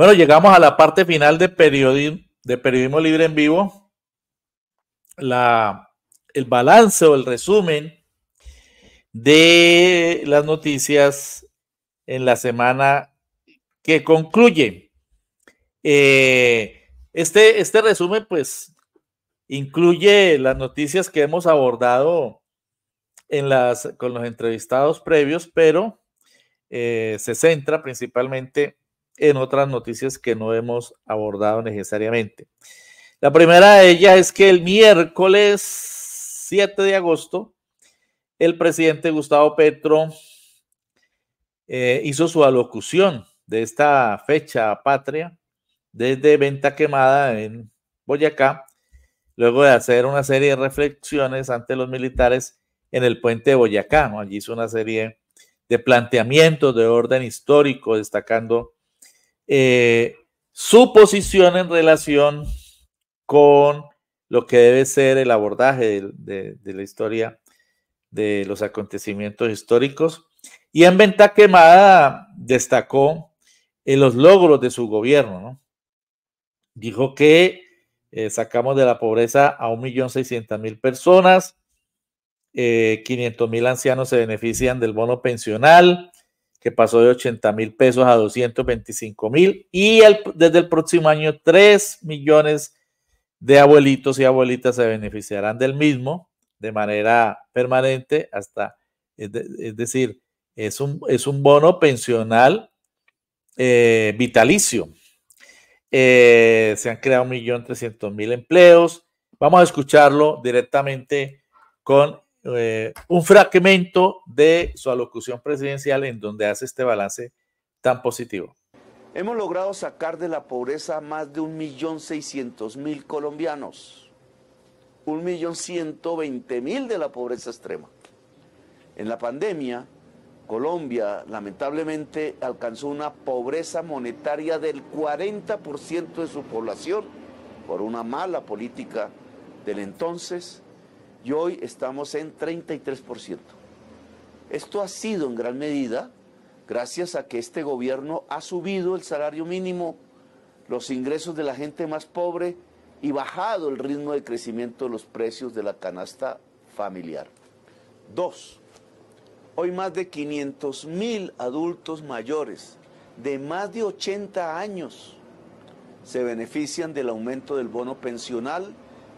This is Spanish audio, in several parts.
Bueno, llegamos a la parte final de periodismo, de periodismo libre en vivo. La, el balance o el resumen de las noticias en la semana que concluye. Eh, este, este resumen, pues, incluye las noticias que hemos abordado en las, con los entrevistados previos, pero eh, se centra principalmente en otras noticias que no hemos abordado necesariamente. La primera de ellas es que el miércoles 7 de agosto, el presidente Gustavo Petro eh, hizo su alocución de esta fecha patria desde Venta Quemada en Boyacá, luego de hacer una serie de reflexiones ante los militares en el puente de Boyacá. Allí hizo una serie de planteamientos de orden histórico, destacando eh, su posición en relación con lo que debe ser el abordaje de, la historia de los acontecimientos históricos. Y en Venta Quemada destacó en los logros de su gobierno. Dijo que eh, sacamos de la pobreza a 1.600.000 personas, eh, 500.000 ancianos se benefician del bono pensional, que pasó de 80 mil pesos a 225 mil y desde el próximo año 3 millones de abuelitos y abuelitas se beneficiarán del mismo de manera permanente hasta, es, decir, es un, es un, bono pensional eh, vitalicio. Eh, se han creado 1.300.000 empleos. Vamos a escucharlo directamente con eh, un fragmento de su alocución presidencial en donde hace este balance tan positivo. Hemos logrado sacar de la pobreza a más de un millón mil colombianos, un millón mil de la pobreza extrema. En la pandemia, Colombia lamentablemente alcanzó una pobreza monetaria del 40% de su población por una mala política del entonces y hoy estamos en 33%. Esto ha sido en gran medida gracias a que este gobierno ha subido el salario mínimo, los ingresos de la gente más pobre y bajado el ritmo de crecimiento de los precios de la canasta familiar. Dos, hoy más de 500 mil adultos mayores de más de 80 años se benefician del aumento del bono pensional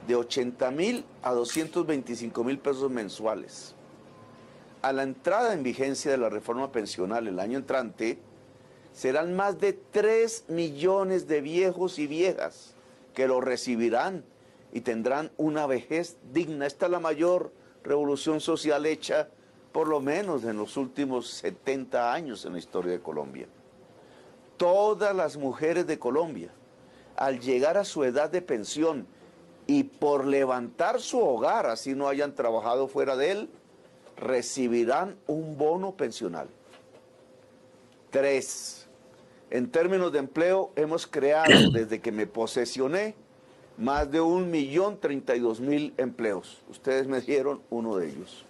de 80 mil a 225 mil pesos mensuales. A la entrada en vigencia de la reforma pensional el año entrante, serán más de 3 millones de viejos y viejas que lo recibirán y tendrán una vejez digna. Esta es la mayor revolución social hecha, por lo menos en los últimos 70 años en la historia de Colombia. Todas las mujeres de Colombia, al llegar a su edad de pensión, y por levantar su hogar, así no hayan trabajado fuera de él, recibirán un bono pensional. Tres, en términos de empleo, hemos creado desde que me posesioné más de un millón treinta y dos mil empleos. Ustedes me dieron uno de ellos.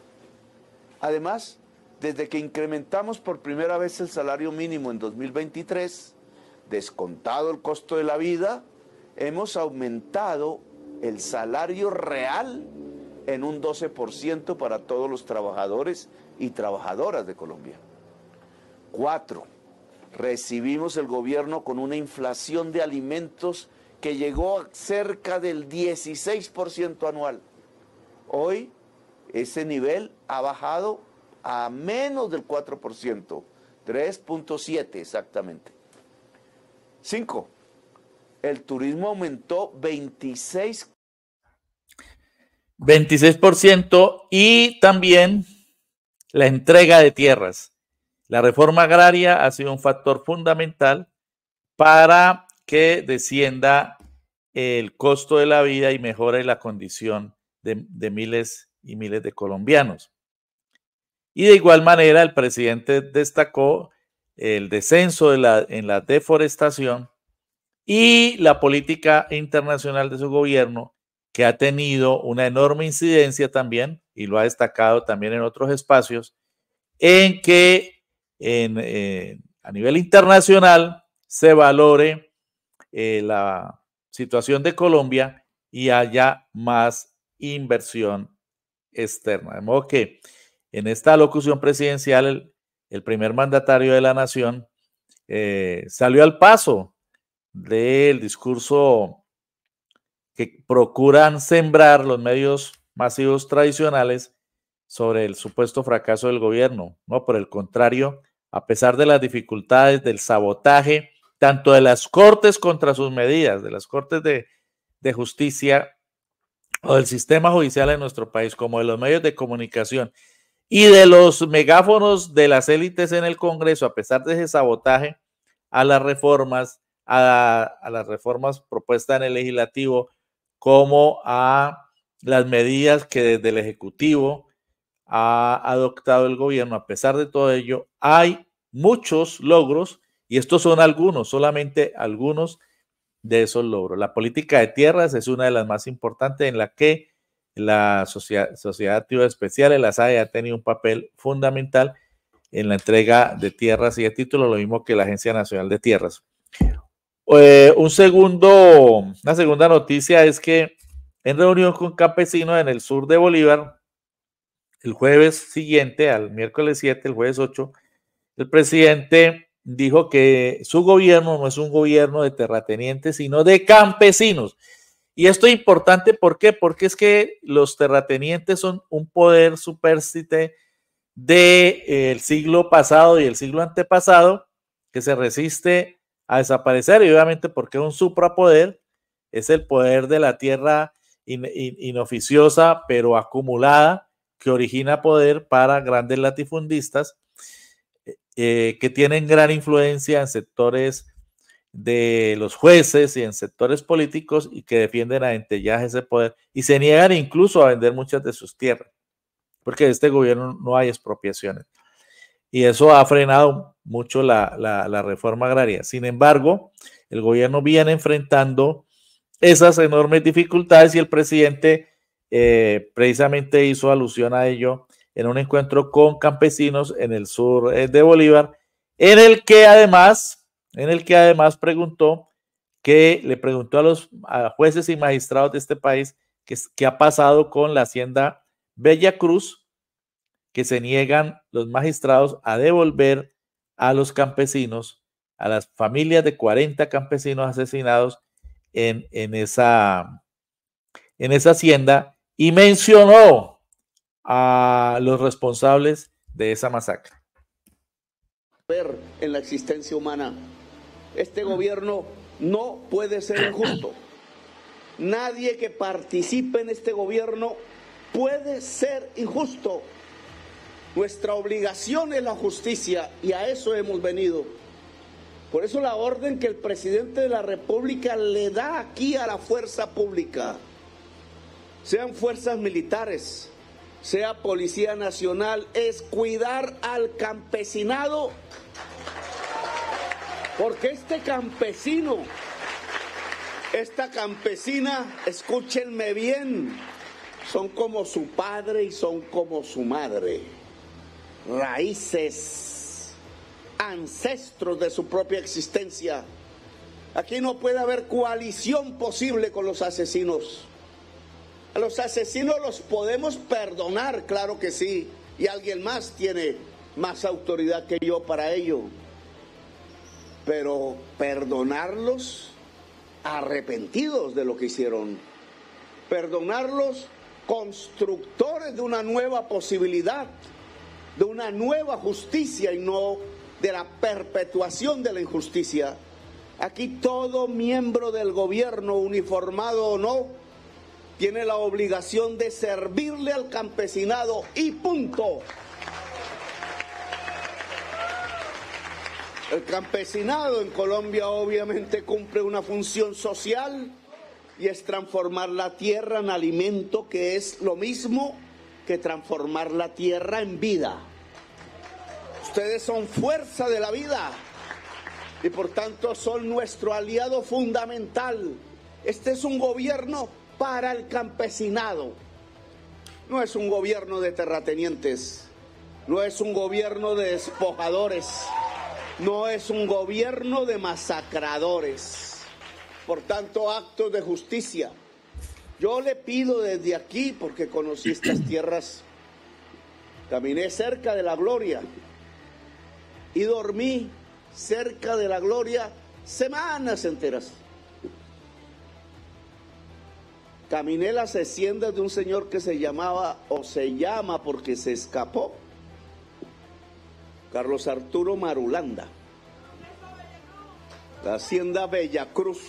Además, desde que incrementamos por primera vez el salario mínimo en 2023, descontado el costo de la vida, hemos aumentado el salario real en un 12% para todos los trabajadores y trabajadoras de Colombia. Cuatro, recibimos el gobierno con una inflación de alimentos que llegó a cerca del 16% anual. Hoy ese nivel ha bajado a menos del 4%, 3.7 exactamente. Cinco, el turismo aumentó 26 26% y también la entrega de tierras. La reforma agraria ha sido un factor fundamental para que descienda el costo de la vida y mejore la condición de, miles y miles de colombianos. Y de igual manera, el presidente destacó el descenso en la deforestación y la política internacional de su gobierno que ha tenido una enorme incidencia también, y lo ha destacado también en otros espacios, en que eh, a nivel internacional se valore eh, la situación de Colombia y haya más inversión externa. De modo que en esta locución presidencial, el, primer mandatario de la nación eh, salió al paso del discurso procuran sembrar los medios masivos tradicionales sobre el supuesto fracaso del gobierno. No, por el contrario, a pesar de las dificultades del sabotaje, tanto de las cortes contra sus medidas, de las cortes de, justicia o del sistema judicial en nuestro país, como de los medios de comunicación y de los megáfonos de las élites en el Congreso, a pesar de ese sabotaje a las reformas, a las reformas propuestas en el legislativo, como a las medidas que desde el Ejecutivo ha adoptado el gobierno. A pesar de todo ello, hay muchos logros y estos son algunos, solamente algunos de esos logros. La política de tierras es una de las más importantes en la que la Sociedad, sociedad Activa Especial, la SAE, ha tenido un papel fundamental en la entrega de tierras y de títulos, lo mismo que la Agencia Nacional de Tierras. Eh, un segundo, una segunda noticia es que en reunión con campesinos en el sur de Bolívar, el jueves siguiente, al miércoles 7, el jueves 8, el presidente dijo que su gobierno no es un gobierno de terratenientes, sino de campesinos. Y esto es importante, ¿por qué? Porque es que los terratenientes son un poder supérstite del de, eh, el siglo pasado y el siglo antepasado que se resiste a desaparecer y obviamente porque es un suprapoder, es el poder de la tierra inoficiosa pero acumulada que origina poder para grandes latifundistas eh, eh, que tienen gran influencia en sectores de los jueces y en sectores políticos y que defienden a entellajes ese poder y se niegan incluso a vender muchas de sus tierras porque este gobierno no hay expropiaciones y eso ha frenado mucho la, reforma agraria. Sin embargo, el gobierno viene enfrentando esas enormes dificultades y el presidente eh, precisamente hizo alusión a ello en un encuentro con campesinos en el sur eh, de Bolívar, en el que además, en el que además preguntó que le preguntó a los jueces y magistrados de este país qué, qué ha pasado con la hacienda Bella Cruz, que se niegan los magistrados a devolver a los campesinos, a las familias de 40 campesinos asesinados en, esa, en esa hacienda y mencionó a los responsables de esa masacre. Ver en la existencia humana, este gobierno no puede ser injusto. Nadie que participe en este gobierno puede ser injusto nuestra obligación es la justicia y a eso hemos venido. Por eso la orden que el presidente de la República le da aquí a la fuerza pública, sean fuerzas militares, sea Policía Nacional, es cuidar al campesinado, porque este campesino, esta campesina, escúchenme bien, son como su padre y son como su madre raíces, ancestros de su propia existencia. Aquí no puede haber coalición posible con los asesinos. A los asesinos los podemos perdonar, claro que sí, y alguien más tiene más autoridad que yo para ello. Pero perdonarlos arrepentidos de lo que hicieron, perdonarlos constructores de una nueva posibilidad, de una nueva justicia y no de la perpetuación de la injusticia. Aquí todo miembro del gobierno, uniformado o no, tiene la obligación de servirle al campesinado y punto. El campesinado en Colombia obviamente cumple una función social y es transformar la tierra en alimento que es lo mismo que transformar la tierra en vida. Ustedes son fuerza de la vida y por tanto son nuestro aliado fundamental. Este es un gobierno para el campesinado. No es un gobierno de terratenientes, no es un gobierno de despojadores, no es un gobierno de masacradores. Por tanto, actos de justicia, yo le pido desde aquí, porque conocí estas tierras, caminé cerca de la gloria y dormí cerca de la gloria semanas enteras. Caminé las haciendas de un señor que se llamaba o se llama porque se escapó, Carlos Arturo Marulanda, la hacienda Bella Cruz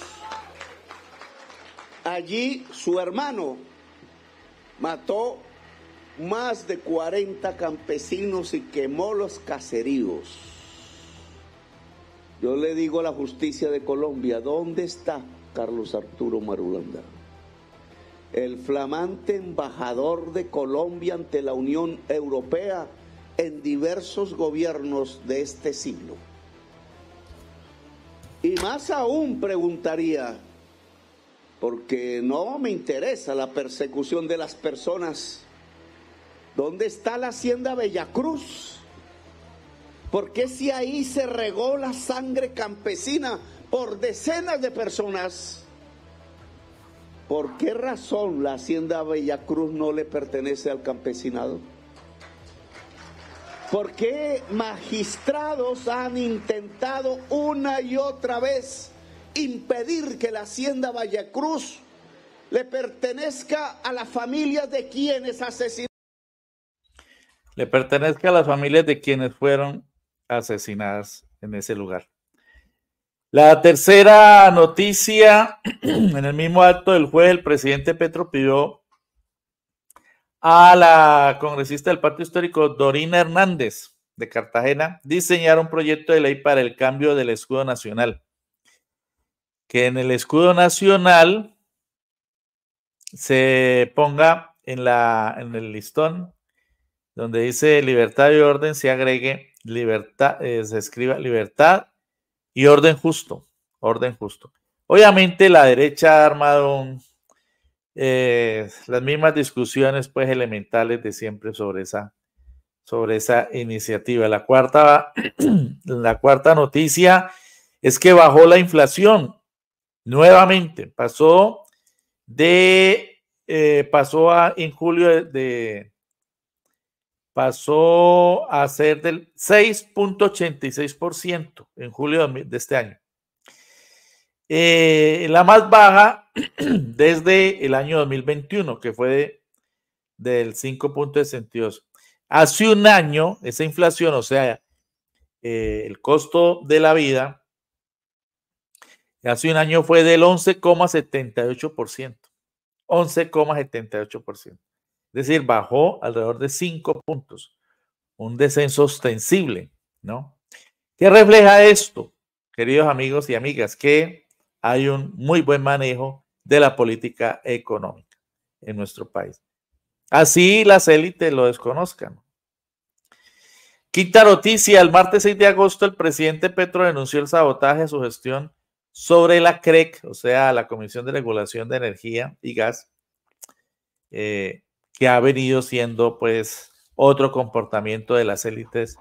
Allí su hermano mató más de 40 campesinos y quemó los caseríos. Yo le digo a la justicia de Colombia, ¿dónde está Carlos Arturo Marulanda? El flamante embajador de Colombia ante la Unión Europea en diversos gobiernos de este siglo. Y más aún preguntaría, porque no me interesa la persecución de las personas. ¿Dónde está la hacienda Bellacruz? ¿Por qué si ahí se regó la sangre campesina por decenas de personas? ¿Por qué razón la hacienda Bella Cruz no le pertenece al campesinado? ¿Por qué magistrados han intentado una y otra vez impedir que la hacienda Vallecruz le pertenezca a las familias de quienes asesinaron. Le pertenezca a las familias de quienes fueron asesinadas en ese lugar. La tercera noticia, en el mismo acto del juez, el presidente Petro pidió a la congresista del Partido Histórico, Dorina Hernández, de Cartagena, diseñar un proyecto de ley para el cambio del escudo nacional que en el escudo nacional se ponga en, la, en el listón donde dice libertad y orden, se agregue libertad, eh, se escriba libertad y orden justo, orden justo. Obviamente la derecha ha armado eh, las mismas discusiones pues elementales de siempre sobre esa, sobre esa iniciativa. La cuarta, la cuarta noticia es que bajó la inflación Nuevamente, pasó de, eh, pasó a, en julio de, pasó a ser del 6.86% en julio de este año. Eh, la más baja desde el año 2021, que fue de, del 5.62. Hace un año, esa inflación, o sea, eh, el costo de la vida, hace un año fue del 11,78%. 11,78%. Es decir, bajó alrededor de 5 puntos. Un descenso ostensible, ¿no? ¿Qué refleja esto, queridos amigos y amigas? Que hay un muy buen manejo de la política económica en nuestro país. Así las élites lo desconozcan. Quinta noticia, el martes 6 de agosto el presidente Petro denunció el sabotaje a su gestión sobre la CREC, e o sea, la Comisión de Regulación de Energía y Gas, eh, que ha venido siendo pues otro comportamiento de las élites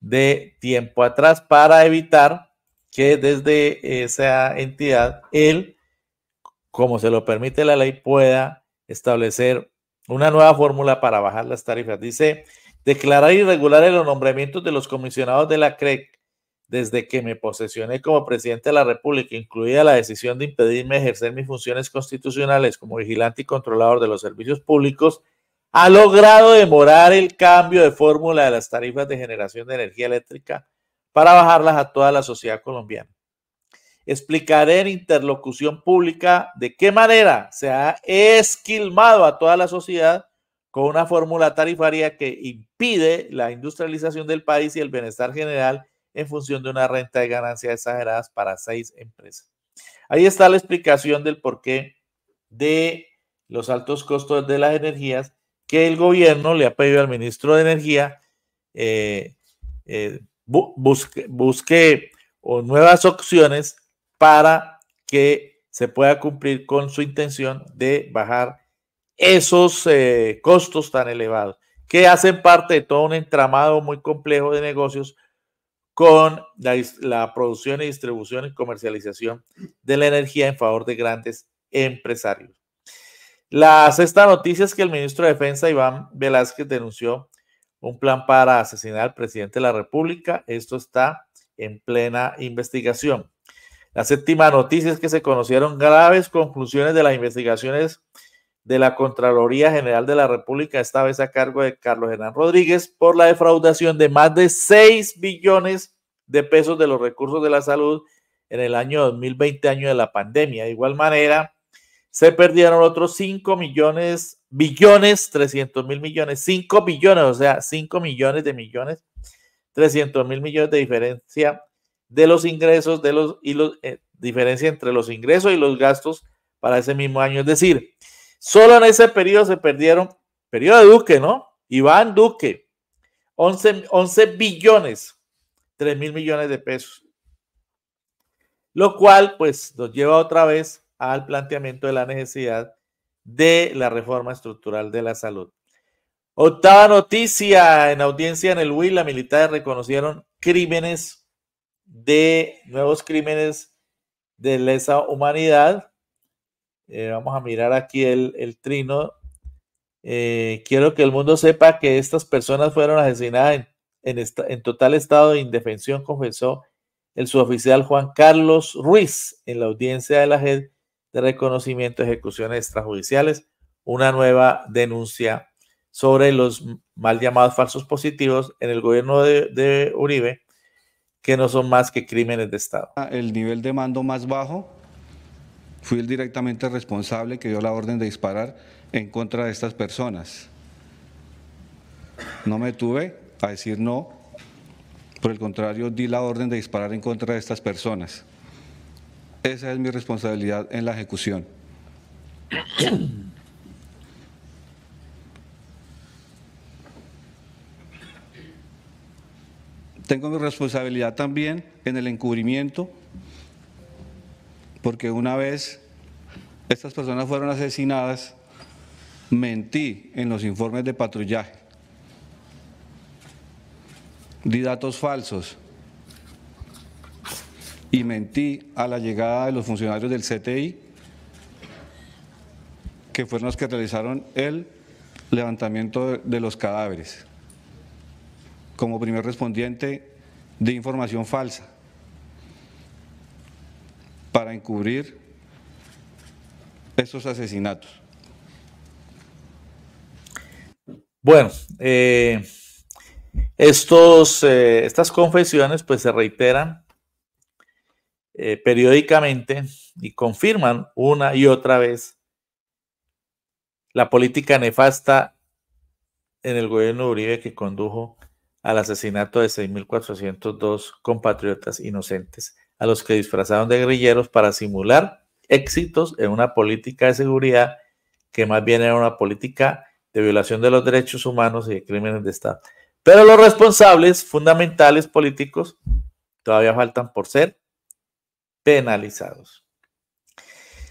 de tiempo atrás para evitar que desde esa entidad él, como se lo permite la ley, pueda establecer una nueva fórmula para bajar las tarifas. Dice, declarar irregulares los nombramientos de los comisionados de la CREC desde que me posesioné como presidente de la República, incluida la decisión de impedirme ejercer mis funciones constitucionales como vigilante y controlador de los servicios públicos, ha logrado demorar el cambio de fórmula de las tarifas de generación de energía eléctrica para bajarlas a toda la sociedad colombiana. Explicaré en interlocución pública de qué manera se ha esquilmado a toda la sociedad con una fórmula tarifaria que impide la industrialización del país y el bienestar general en función de una renta de ganancias exageradas para seis empresas. Ahí está la explicación del porqué de los altos costos de las energías que el gobierno le ha pedido al ministro de Energía eh, eh, busque, o nuevas opciones para que se pueda cumplir con su intención de bajar esos eh, costos tan elevados, que hacen parte de todo un entramado muy complejo de negocios con la, producción y distribución y comercialización de la energía en favor de grandes empresarios. La sexta noticia es que el ministro de Defensa, Iván Velázquez, denunció un plan para asesinar al presidente de la República. Esto está en plena investigación. La séptima noticia es que se conocieron graves conclusiones de las investigaciones de la Contraloría General de la República, esta vez a cargo de Carlos Hernán Rodríguez, por la defraudación de más de 6 billones de pesos de los recursos de la salud en el año 2020, año de la pandemia. De igual manera, se perdieron otros 5 millones, billones, 300 mil millones, 5 billones, o sea, 5 millones de millones, 300 mil millones de diferencia de los ingresos de los, y los eh, diferencia entre los ingresos y los gastos para ese mismo año. Es decir, Solo en ese periodo se perdieron, periodo de Duque, ¿no? Iván Duque, 11, billones, 3 mil millones de pesos. Lo cual, pues, nos lleva otra vez al planteamiento de la necesidad de la reforma estructural de la salud. Octava noticia, en audiencia en el WIL, la militares reconocieron crímenes de nuevos crímenes de lesa humanidad eh, vamos a mirar aquí el, trino. Eh, quiero que el mundo sepa que estas personas fueron asesinadas en, en, total estado de indefensión, confesó el suboficial Juan Carlos Ruiz en la audiencia de la JED de reconocimiento de ejecuciones extrajudiciales, una nueva denuncia sobre los mal llamados falsos positivos en el gobierno de, de Uribe, que no son más que crímenes de Estado. El nivel de mando más bajo fui el directamente responsable que dio la orden de disparar en contra de estas personas. No me tuve a decir no, por el contrario, di la orden de disparar en contra de estas personas. Esa es mi responsabilidad en la ejecución. Tengo mi responsabilidad también en el encubrimiento porque una vez estas personas fueron asesinadas, mentí en los informes de patrullaje, di datos falsos y mentí a la llegada de los funcionarios del CTI, que fueron los que realizaron el levantamiento de los cadáveres. Como primer respondiente, de información falsa para encubrir esos asesinatos. Bueno, eh, estos, eh, estas confesiones pues se reiteran eh, periódicamente y confirman una y otra vez la política nefasta en el gobierno Uribe que condujo al asesinato de 6.402 compatriotas inocentes a los que disfrazaron de guerrilleros para simular éxitos en una política de seguridad que más bien era una política de violación de los derechos humanos y de crímenes de Estado. Pero los responsables fundamentales políticos todavía faltan por ser penalizados.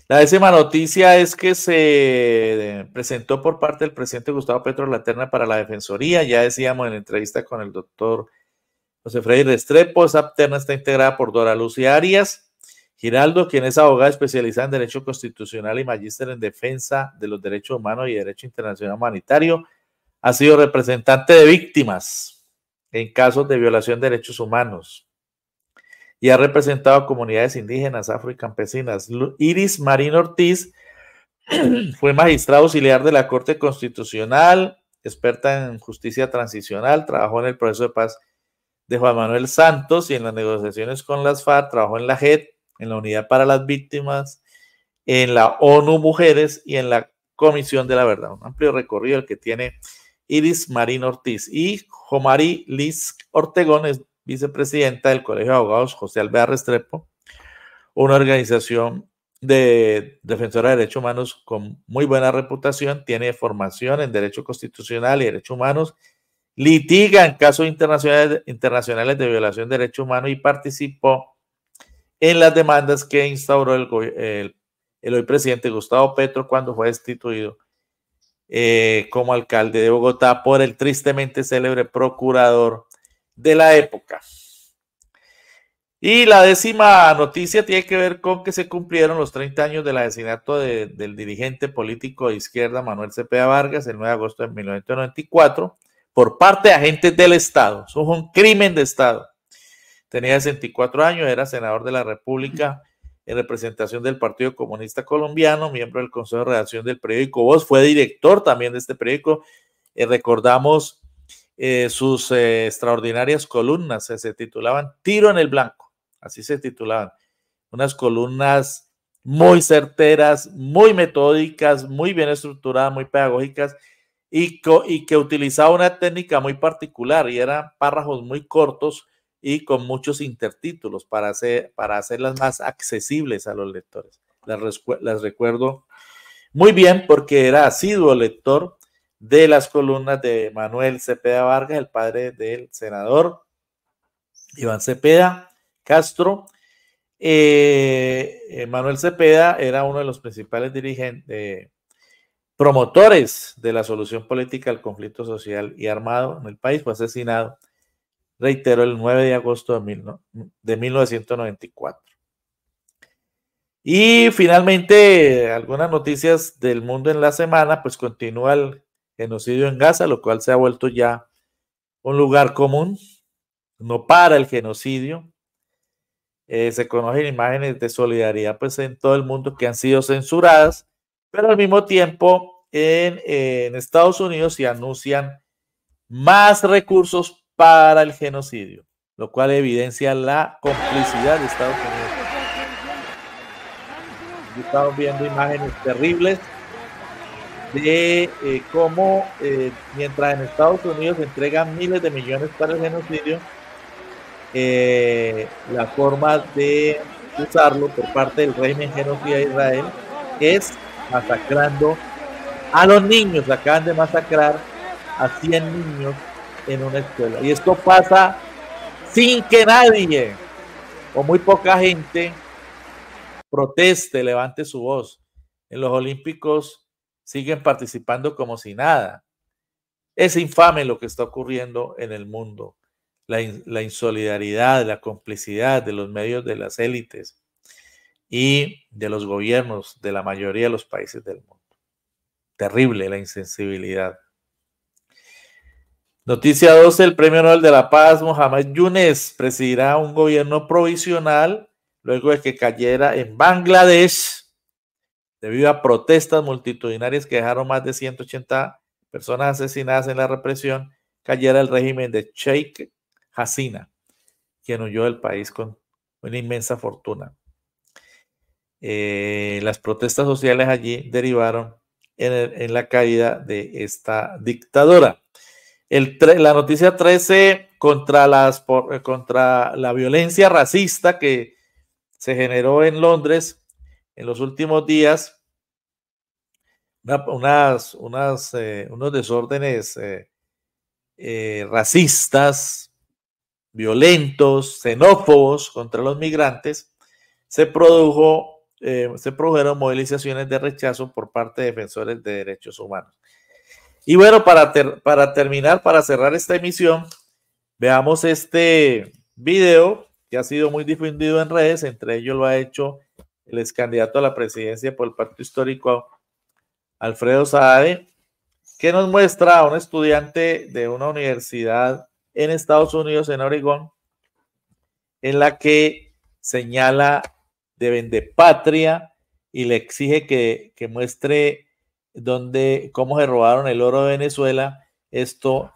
La décima noticia es que se eh, presentó por parte del presidente Gustavo Petro la para la Defensoría. Ya decíamos en la entrevista con el doctor José Freddy Restrepo, esa terna está integrada por Dora Lucia Arias Giraldo, quien es abogada especializada en Derecho Constitucional y magíster en Defensa de los Derechos Humanos y Derecho Internacional Humanitario, ha sido representante de víctimas en casos de violación de derechos humanos y ha representado a comunidades indígenas, afro y campesinas. Iris Marín Ortiz fue magistrado auxiliar de la Corte Constitucional, experta en justicia transicional, trabajó en el proceso de paz de Juan Manuel Santos y en las negociaciones con las FARC, trabajó en la JET, en la Unidad para las Víctimas, en la ONU Mujeres y en la Comisión de la Verdad. Un amplio recorrido el que tiene Iris Marín Ortiz. Y Jomari Liz Ortegón es vicepresidenta del Colegio de Abogados José Alvear Restrepo, una organización de defensora de derechos humanos con muy buena reputación, tiene formación en derecho constitucional y derechos humanos en casos internacionales, internacionales de violación de derechos humanos y participó en las demandas que instauró el, el, hoy presidente Gustavo Petro cuando fue destituido eh, como alcalde de Bogotá por el tristemente célebre procurador de la época. Y la décima noticia tiene que ver con que se cumplieron los 30 años del asesinato del dirigente político de izquierda Manuel Cepeda Vargas el 9 de agosto de 1994 por parte de agentes del Estado. Eso es un crimen de Estado. Tenía 64 años, era senador de la República en representación del Partido Comunista Colombiano, miembro del Consejo de Redacción del periódico Voz, fue director también de este periódico. Eh, recordamos eh, sus eh, extraordinarias columnas, se titulaban Tiro en el Blanco, así se titulaban. Unas columnas muy certeras, muy metódicas, muy bien estructuradas, muy pedagógicas y, que utilizaba una técnica muy particular y eran párrafos muy cortos y con muchos intertítulos para, hacer, para hacerlas más accesibles a los lectores. Las, recuerdo muy bien porque era asiduo lector de las columnas de Manuel Cepeda Vargas, el padre del senador Iván Cepeda Castro. Eh, eh, Manuel Cepeda era uno de los principales dirigentes, eh, promotores de la solución política al conflicto social y armado en el país fue asesinado, reitero, el 9 de agosto de, 1994. Y finalmente, algunas noticias del mundo en la semana, pues continúa el genocidio en Gaza, lo cual se ha vuelto ya un lugar común, no para el genocidio. Eh, se conocen imágenes de solidaridad pues en todo el mundo que han sido censuradas pero al mismo tiempo, en, Estados Unidos se anuncian más recursos para el genocidio, lo cual evidencia la complicidad de Estados Unidos. Estamos viendo imágenes terribles de eh, cómo eh, mientras en Estados Unidos se entregan miles de millones para el genocidio, eh, la forma de usarlo por parte del régimen genocida de Israel es masacrando a los niños. Acaban de masacrar a 100 niños en una escuela. Y esto pasa sin que nadie o muy poca gente proteste, levante su voz. En los Olímpicos siguen participando como si nada. Es infame lo que está ocurriendo en el mundo. La, la insolidaridad, la complicidad de los medios de las élites, y de los gobiernos de la mayoría de los países del mundo. Terrible la insensibilidad. Noticia 12, el Premio Nobel de la Paz, Mohamed Yunes, presidirá un gobierno provisional luego de que cayera en Bangladesh debido a protestas multitudinarias que dejaron más de 180 personas asesinadas en la represión, cayera el régimen de Sheikh Hasina, quien huyó del país con una inmensa fortuna. Eh, las protestas sociales allí derivaron en, la caída de esta dictadura la noticia 13 contra, las, eh, contra la violencia racista que se generó en Londres en los últimos días, unas, eh, unos desórdenes racistas, violentos, xenófobos contra los migrantes, se produjo eh, se produjeron movilizaciones de rechazo por parte de defensores de derechos humanos. Y bueno, para, para terminar, para cerrar esta emisión, veamos este video que ha sido muy difundido en redes, entre ellos lo ha hecho el ex a la presidencia por el Partido Histórico, Alfredo Saade, que nos muestra a un estudiante de una universidad en Estados Unidos, en Oregón, en la que señala de Vendepatria y le exige que, muestre dónde, cómo se robaron el oro de Venezuela. Esto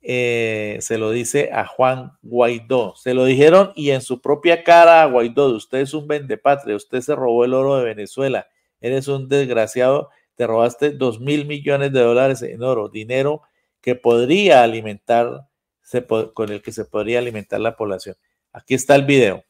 eh, se lo dice a Juan Guaidó. Se lo dijeron y en su propia cara a Guaidó, usted es un vendepatria, usted se robó el oro de Venezuela, eres un desgraciado, te robaste dos mil millones de dólares en oro, dinero que podría alimentar, con el que se podría alimentar la población. Aquí está el video.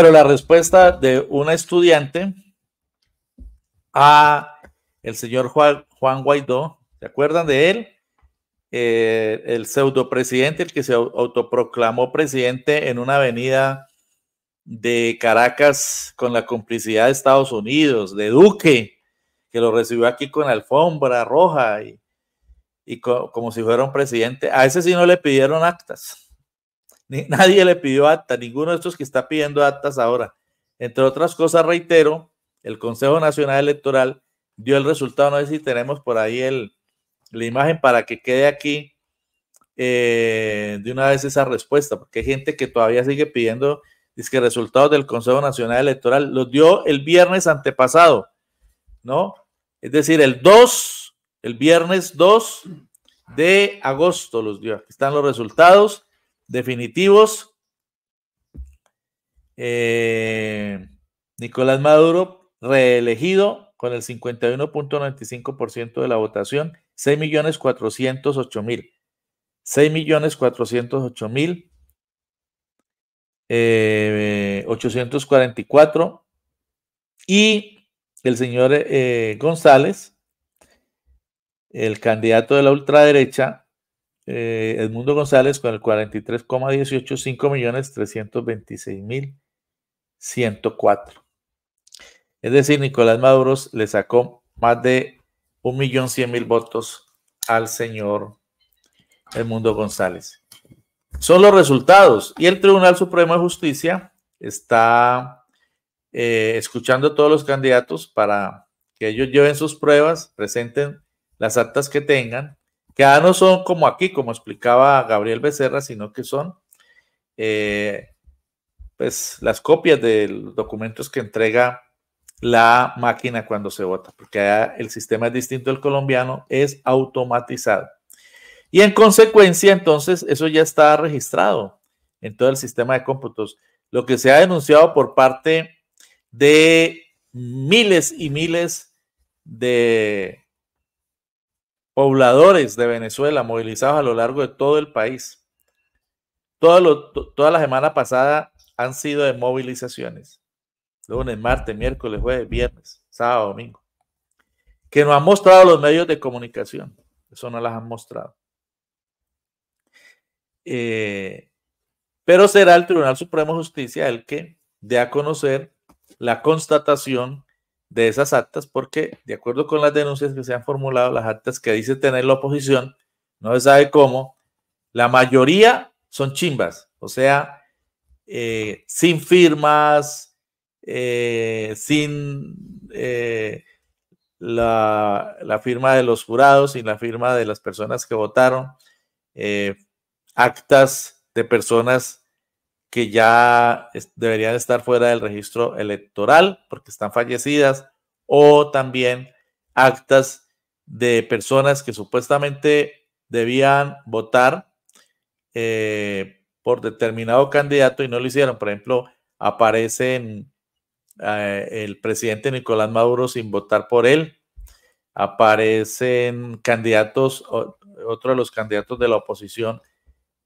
pero la respuesta de una estudiante a el señor Juan, Juan Guaidó, ¿se acuerdan de él? Eh, el pseudo presidente, el que se autoproclamó presidente en una avenida de Caracas con la complicidad de Estados Unidos, de Duque, que lo recibió aquí con alfombra roja y, como si fuera un presidente. A ese sí no le pidieron actas. nadie le pidió acta, ninguno de estos que está pidiendo actas ahora. Entre otras cosas, reitero, el Consejo Nacional Electoral dio el resultado, no sé si tenemos por ahí la imagen para que quede aquí eh, de una vez esa respuesta, porque hay gente que todavía sigue pidiendo dice que resultados del Consejo Nacional Electoral los dio el viernes antepasado, ¿no? Es decir, el 2, el viernes 2 de agosto los dio. Aquí están los resultados definitivos. Eh, Nicolás Maduro, reelegido con el 51.95% de la votación, 6.408.000. 6.408.000. 844 y el señor eh, González, el candidato de la ultraderecha, eh, Edmundo González con el dieciocho millones 326 mil 104. Es decir, Nicolás Maduro le sacó más de millón mil votos al señor Edmundo González. Son los resultados. Y el Tribunal Supremo de Justicia está eh, escuchando a todos los candidatos para que ellos lleven sus pruebas, presenten las actas que tengan que ya no son como aquí, como explicaba Gabriel Becerra, sino que son eh, pues las copias de documentos que entrega la máquina cuando se vota, porque el sistema es distinto del colombiano, es automatizado. Y en consecuencia, entonces, eso ya está registrado en todo el sistema de cómputos. Lo que se ha denunciado por parte de miles y miles de pobladores de Venezuela movilizados a lo largo de todo el país. toda la semana pasada han sido de movilizaciones. Lunes, martes, miércoles, jueves, viernes, sábado, domingo. Que no han mostrado los medios de comunicación. Eso no las han mostrado. Eh, pero será el Tribunal Supremo de Justicia el que dé a conocer la constatación de esas actas porque, de acuerdo con las denuncias que se han formulado, las actas que dice tener la oposición, no se sabe cómo, la mayoría son chimbas, o sea, eh, sin firmas, eh, sin eh, la, firma de los jurados, y la firma de las personas que votaron, actas de personas que ya deberían estar fuera del registro electoral porque están fallecidas, o también actas de personas que supuestamente debían votar eh, por determinado candidato y no lo hicieron. Por ejemplo, aparecen eh, el presidente Nicolás Maduro sin votar por él, aparecen candidatos, otro de los candidatos de la oposición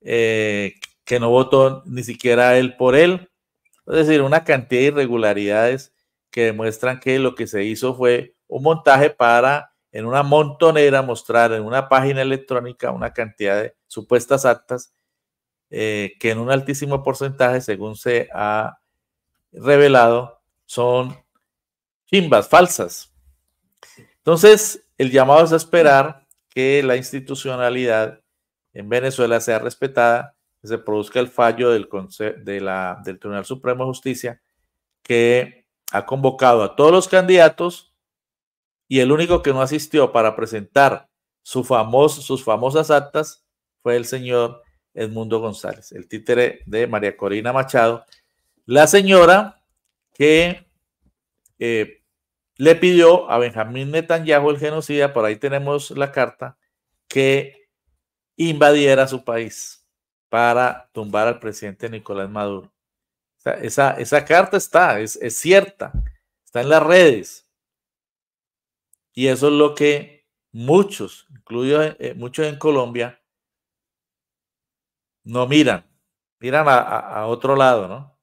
eh, que no votó ni siquiera él por él. Es decir, una cantidad de irregularidades que demuestran que lo que se hizo fue un montaje para en una montonera mostrar en una página electrónica una cantidad de supuestas actas eh, que en un altísimo porcentaje, según se ha revelado, son chimbas falsas. Entonces, el llamado es a esperar que la institucionalidad en Venezuela sea respetada se produzca el fallo del, de la, del Tribunal Supremo de Justicia que ha convocado a todos los candidatos y el único que no asistió para presentar su famoso, sus famosas actas fue el señor Edmundo González, el títere de María Corina Machado, la señora que eh, le pidió a Benjamín Netanyahu, el genocida, por ahí tenemos la carta, que invadiera su país para tumbar al presidente Nicolás Maduro. Esa, carta está, es, cierta, está en las redes. Y eso es lo que muchos, incluido eh, muchos en Colombia, no miran, miran a, otro lado, ¿no?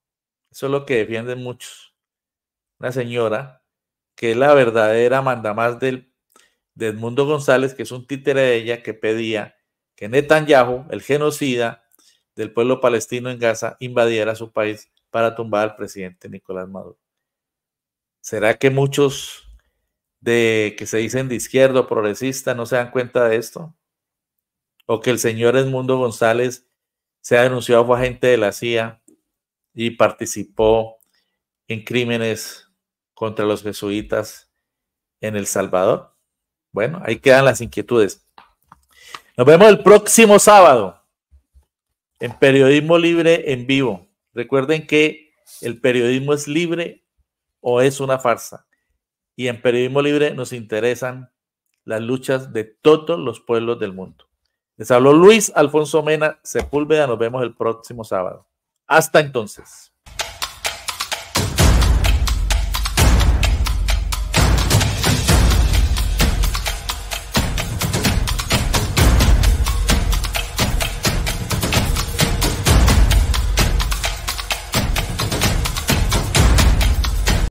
Eso es lo que defienden muchos. Una señora que es la verdadera mandamás del, del mundo González, que es un títere de ella, que pedía que Netanyahu, el genocida, del pueblo palestino en Gaza invadiera su país para tumbar al presidente Nicolás Maduro. ¿Será que muchos de que se dicen de izquierdo, progresista, no se dan cuenta de esto? ¿O que el señor Edmundo González se ha denunciado fue agente de la CIA y participó en crímenes contra los jesuitas en El Salvador? Bueno, ahí quedan las inquietudes. Nos vemos el próximo sábado en periodismo libre en vivo. Recuerden que el periodismo es libre o es una farsa. Y en periodismo libre nos interesan las luchas de todos los pueblos del mundo. Les habló Luis Alfonso Mena Sepúlveda. Nos vemos el próximo sábado. Hasta entonces.